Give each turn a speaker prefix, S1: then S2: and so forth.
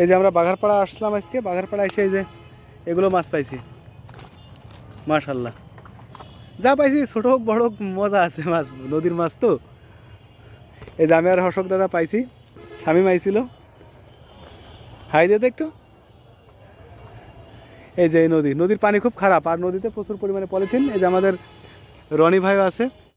S1: এই যে আমরা বাঘারপাড়া আসলাম আজকে বাঘারপাড়া এসে এই যে এগুলো মাছ পাইছি মাশাল্লাহ যা পাইছি ছোট হোক বড় হোক মজা আছে মাছ নদীর মাছ তো এই যে আমি আর হর্ষক দাদা পাইছি স্বামী মাইছিল হাই দে একটু এই যে এই নদী নদীর পানি খুব খারাপ আর নদীতে প্রচুর পরিমাণে পলিথিন এই যে আমাদের রনি ভাইও আছে